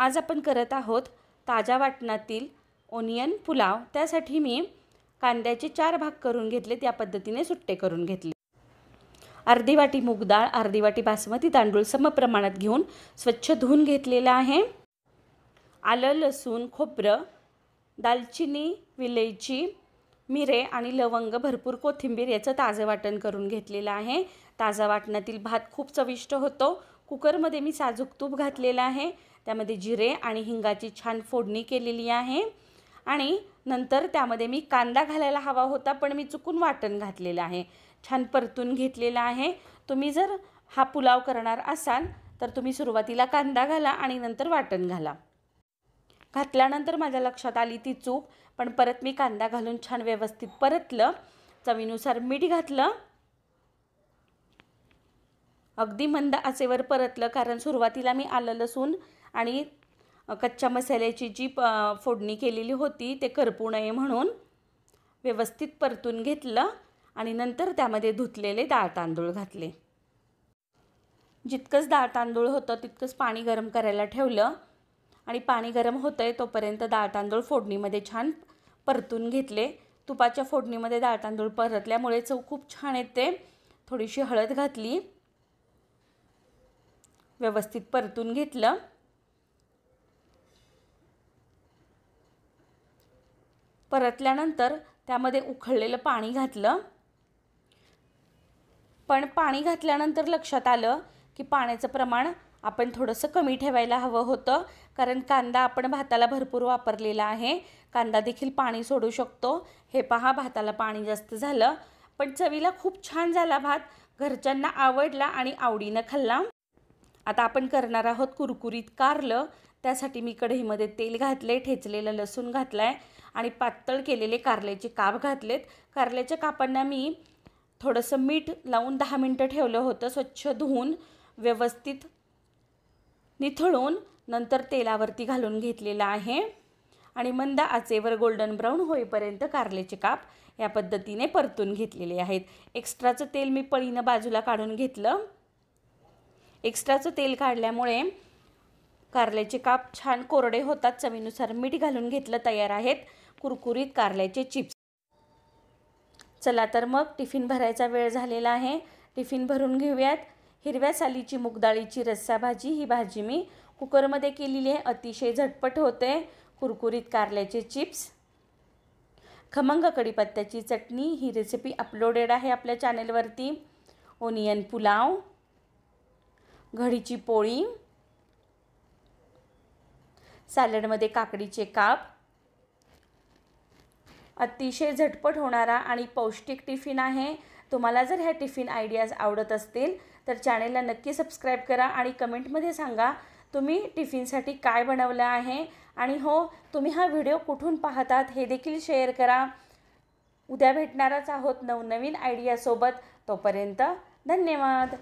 आज आपण करत आहोत ताज्या वाटणातील ओनियन पुलाव त्यासाठी मी कांद्याचे चार भाग करून घेतले त्या पद्धतीने सुट्टे करून घेतले अर्धी वाटी मूग अर्धी वाटी बासमती तांदूळ समप्रमाणात घेऊन स्वच्छ धुवून घेतलेला आहे आलं लसूण खोबरं दालचिनी विलेची मिरे आणि लवंग भरपूर कोथिंबीर याचं ताजं वाटण करून घेतलेलं आहे ताजा वाटणातील भात खूप चविष्ट होतो कुकरमध्ये मी साजूक तूप घातलेलं आहे त्यामध्ये जिरे आणि हिंगाची छान फोडणी केलेली आहे आणि नंतर त्यामध्ये मी कांदा घालायला हवा होता पण मी चुकून वाटण घातलेलं आहे छान परतून घेतलेलं आहे तुम्ही जर हा पुलाव करणार असाल तर तुम्ही सुरुवातीला कांदा घाला आणि नंतर वाटण घाला घातल्यानंतर माझ्या लक्षात आली ती चूक पण परत मी कांदा घालून छान व्यवस्थित परतलं चवीनुसार मीठ घातलं अगदी मंद आचेवर परतलं कारण सुरुवातीला मी आलं लसूण आणि कच्च्या मसाल्याची जी प फोडणी केलेली होती ते करपू नये म्हणून व्यवस्थित परतून घेतलं आणि नंतर त्यामध्ये धुतलेले डाळ तांदूळ घातले जितकंच डाळ तांदूळ होतं तितकंच पाणी गरम करायला ठेवलं आणि पाणी गरम होतं आहे तोपर्यंत डाळ तांदूळ फोडणीमध्ये छान परतून घेतले तुपाच्या फोडणीमध्ये डाळ तांदूळ परतल्यामुळे चव खूप छान येते थोडीशी हळद घातली व्यवस्थित परतून घेतलं परतल्यानंतर त्यामध्ये उखळलेलं पाणी घातलं पण पाणी घातल्यानंतर लक्षात आलं की पाण्याचं प्रमाण आपण थोडंसं कमी ठेवायला हवं होतं कारण कांदा आपण भाताला भरपूर वापरलेला आहे कांदा देखील पाणी सोडू शकतो हे पहा भाताला पाणी जास्त झालं पण चवीला खूप छान झाला भात घरच्यांना आवडला आणि आवडीनं खाल्ला आता आपण करणार आहोत कुरकुरीत कारलं त्यासाठी मी कढईमध्ये तेल घातले ठेचलेलं लसूण घातला आहे आणि पातळ केलेले कारल्याचे काप घातलेत कारल्याच्या कापांना मी थोडंसं मीठ लावून दहा मिनटं ठेवलं होतं स्वच्छ धुवून व्यवस्थित निथळून नंतर तेलावरती घालून घेतलेलं आहे आणि मंद आचेवर गोल्डन ब्राऊन होईपर्यंत कारल्याचे काप या पद्धतीने परतून घेतलेले आहेत एक्स्ट्राचं तेल मी पळीनं बाजूला काढून घेतलं एक्स्ट्राचं तेल काढल्यामुळे कारल्याचे काप छान कोरडे होतात चवीनुसार मीठ घालून घेतलं तयार आहेत कुरकुरीत कारल्याचे चिप्स चला तर मग टिफिन भरायचा वेळ झालेला आहे टिफिन भरून घेऊयात हिरव्या सालीची मुगदाळीची रस्सा भाजी ही भाजी मी कुकरमध्ये केलेली आहे अतिशय झटपट होते कुरकुरीत कारल्याचे चिप्स खमंग कढीपत्त्याची चटणी ही रेसिपी अपलोडेड आहे आपल्या चॅनेलवरती ओनियन पुलाव घडीची पोळी सॅलडमध्ये काकडीचे काप अतिशय झटपट होणारा आणि पौष्टिक टिफिन आहे तुम्हाला जर ह्या टिफिन आयडियाज आवडत असतील तर चॅनेलला नक्की सबस्क्राईब करा आणि कमेंटमध्ये सांगा तुम्ही टिफिनसाठी काय बनवलं आहे आणि हो तुम्ही हा व्हिडिओ कुठून पाहतात हे देखील शेअर करा उद्या भेटणारच आहोत नवनवीन आयडियासोबत तोपर्यंत धन्यवाद